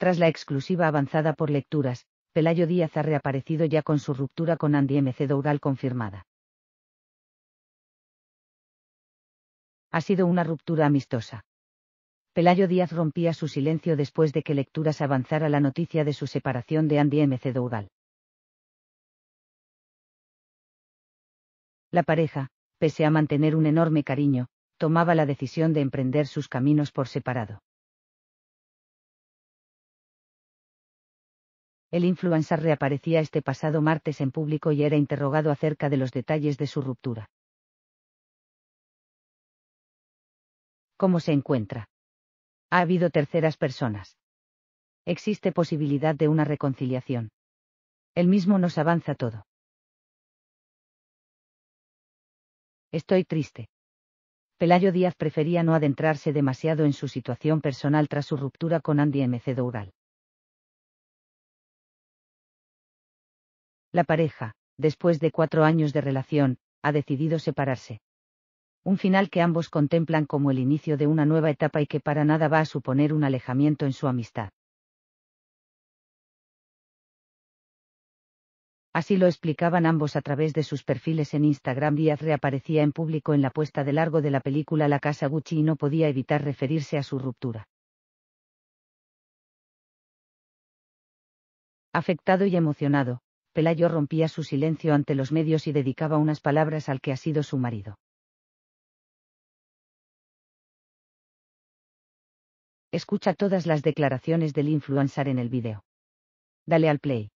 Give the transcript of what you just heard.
Tras la exclusiva avanzada por lecturas, Pelayo Díaz ha reaparecido ya con su ruptura con Andy MC confirmada. Ha sido una ruptura amistosa. Pelayo Díaz rompía su silencio después de que Lecturas avanzara la noticia de su separación de Andy MC La pareja, pese a mantener un enorme cariño, tomaba la decisión de emprender sus caminos por separado. El influencer reaparecía este pasado martes en público y era interrogado acerca de los detalles de su ruptura. ¿Cómo se encuentra? Ha habido terceras personas. Existe posibilidad de una reconciliación. El mismo nos avanza todo. Estoy triste. Pelayo Díaz prefería no adentrarse demasiado en su situación personal tras su ruptura con Andy MC Doural. La pareja, después de cuatro años de relación, ha decidido separarse. Un final que ambos contemplan como el inicio de una nueva etapa y que para nada va a suponer un alejamiento en su amistad. Así lo explicaban ambos a través de sus perfiles en Instagram. Díaz reaparecía en público en la puesta de largo de la película La Casa Gucci y no podía evitar referirse a su ruptura. Afectado y emocionado, Pelayo rompía su silencio ante los medios y dedicaba unas palabras al que ha sido su marido. Escucha todas las declaraciones del influencer en el vídeo. Dale al play.